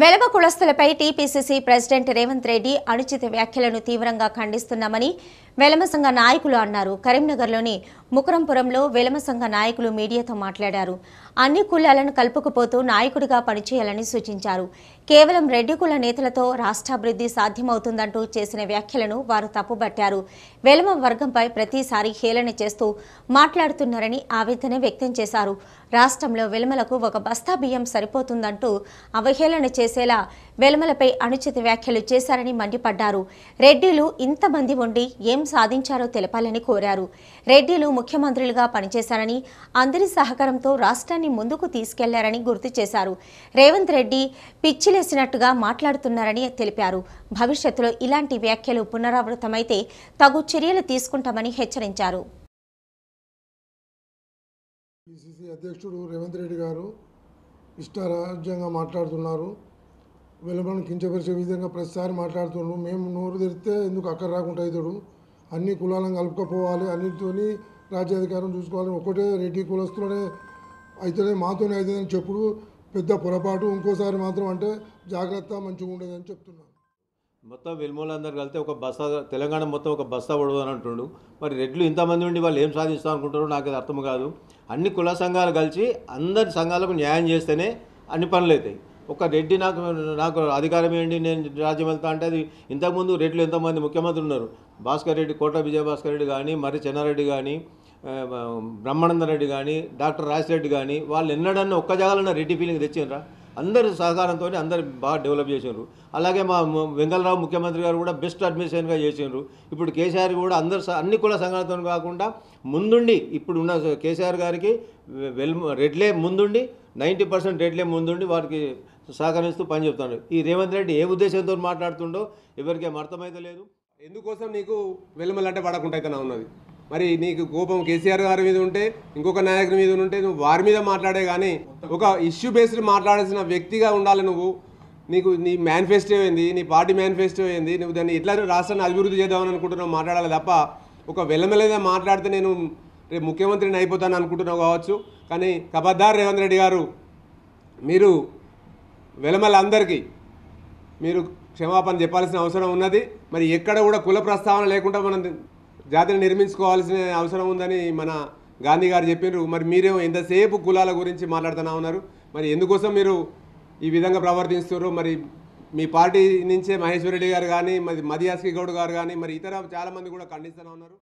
వెలవ కులస్తులపై TPCC president Revanth Reddy అనుచిత వ్యాఖ్యలను తీవ్రంగా ఖండిస్తున్నామని వెలమ సంఘ నాయకులు అన్నారు కరీంనగర్లోని ముకరంపురంలో వెలమ సంఘ నాయకులు మీడియాతో మాట్లాడారు అన్ని కులాలను కలుపుకుపోతూ నాయకుడిగా పనిచేయాలని సూచించారు కేవలం రెడ్డి కుల నేతలతో రాష్ట్రాభివృద్ధి సాధ్యమవుతుందంటూ చేసిన వ్యాఖ్యలను వారు తప్పుబట్టారు వెలమ వర్గంపై ప్రతిసారి హేళన చేస్తూ మాట్లాడుతున్నారని ఆవేదన వ్యక్తం చేశారు రాష్ట్రంలో వెలమలకు ఒక బస్తా బియ్యం సరిపోతుందంటూ అవహేళన చేసేలా వెలమలపై అనుచిత వ్యాఖ్యలు చేశారని మండిపడ్డారు రెడ్డిలు ఇంతమంది ఉండి ఏం సాధించారో తెలపాలని కోరారు రెడ్డిలు ముఖ్యమంత్రులుగా పనిచేశారని అందరి సహకారంతో రాష్ట్రాన్ని ముందుకు తీసుకెళ్లారని గుర్తు చేశారు రేవంత్ రెడ్డి పిచ్చిల వదిలేసినట్టుగా మాట్లాడుతున్నారని తెలిపారు భవిష్యత్తులో ఇలాంటి వ్యాఖ్యలు పునరావృతమైతే తగు చర్యలు తీసుకుంటామని హెచ్చరించారు అధ్యక్షుడు రేవంత్ రెడ్డి గారు ఇష్టారాజ్యంగా మాట్లాడుతున్నారు వెలుబలను కించపరిచే విధంగా ప్రతిసారి మాట్లాడుతున్నాడు మేము నోరు తెరిస్తే ఎందుకు అక్కడ రాకుండా అవుతాడు అన్ని కులాలను కలుపుకపోవాలి అన్నిటితోని రాజ్యాధికారం చూసుకోవాలి ఒకటే రెడ్డి కులస్తులనే అయితేనే మాతోనే అవుతుందని చెప్పుడు పెద్ద పొరపాటు ఇంకోసారి మాత్రం అంటే జాగ్రత్త మంచిగా ఉండేదని చెప్తున్నాను మొత్తం వెల్మూలందరూ కలిస్తే ఒక బస్తా తెలంగాణ మొత్తం ఒక బస్తా అని అంటుండు మరి రెడ్లు ఇంతమంది ఉండి వాళ్ళు ఏం సాధిస్తాం అనుకుంటారో నాకు అది అర్థం కాదు అన్ని కుల సంఘాలు కలిసి అందరి సంఘాలకు న్యాయం చేస్తేనే అన్ని పనులు అవుతాయి ఒక రెడ్డి నాకు నాకు అధికారం ఏంటి నేను రాజ్యం వెళ్తా అంటే అది ఇంతకుముందు రెడ్లు ఎంతమంది ముఖ్యమంత్రులు ఉన్నారు భాస్కర్ రెడ్డి కోట విజయభాస్కర్ రెడ్డి కానీ మర్రి చెన్నారెడ్డి కానీ రెడ్డి కానీ డాక్టర్ రాజిరెడ్డి కానీ వాళ్ళు ఎన్నడన్నా ఒక్క జాగాలన్న రెడ్డి ఫీలింగ్ తెచ్చిండ్రా అందరు సహకారంతో అందరు బాగా డెవలప్ చేసిండ్రు అలాగే మా వెంగళరావు ముఖ్యమంత్రి గారు కూడా బెస్ట్ అడ్మినిస్ట్రేషన్గా చేసిండ్రు ఇప్పుడు కేసీఆర్ కూడా అందరు అన్ని కుల సంఘాలతో కాకుండా ముందుండి ఇప్పుడు ఉన్న కేసీఆర్ గారికి వెల్ రెడ్లే ముందుండి నైంటీ పర్సెంట్ రెడ్లే ముందుండి వారికి సహకరిస్తూ పని చెప్తాడు ఈ రేవంత్ రెడ్డి ఏ ఉద్దేశంతో మాట్లాడుతుండో ఎవరికేం అర్థమైతే లేదు ఎందుకోసం నీకు వెలుమలంటే పడకుండా ఉన్నది మరి నీకు కోపం కేసీఆర్ గారి మీద ఉంటే ఇంకొక నాయకుడి మీద ఉంటే నువ్వు వారి మీద మాట్లాడే కానీ ఒక ఇష్యూ బేస్డ్ మాట్లాడాల్సిన వ్యక్తిగా ఉండాలి నువ్వు నీకు నీ మేనిఫెస్టో ఏంది నీ పార్టీ మేనిఫెస్టో ఏంది నువ్వు దాన్ని ఎట్లా రాష్ట్రాన్ని అభివృద్ధి చేద్దామని అనుకుంటున్నావు మాట్లాడాలి తప్ప ఒక వెలమెలదే మాట్లాడితే నేను రేపు ముఖ్యమంత్రిని అయిపోతాను అనుకుంటున్నావు కావచ్చు కానీ కబద్దార్ రేవంత్ రెడ్డి గారు మీరు వెలమలందరికీ మీరు క్షమాపణ చెప్పాల్సిన అవసరం ఉన్నది మరి ఎక్కడ కూడా కుల ప్రస్తావన లేకుండా మనం జాతిని నిర్మించుకోవాల్సిన అవసరం ఉందని మన గాంధీ గారు చెప్పినారు మరి మీరేమో ఎంతసేపు కులాల గురించి మాట్లాడుతున్నా ఉన్నారు మరి ఎందుకోసం మీరు ఈ విధంగా ప్రవర్తిస్తున్నారు మరి మీ పార్టీ నుంచే మహేశ్వర రెడ్డి గారు కానీ మరి మదియాస్కి గౌడ్ గారు కానీ మరి ఇతర చాలామంది కూడా ఖండిస్తూనే ఉన్నారు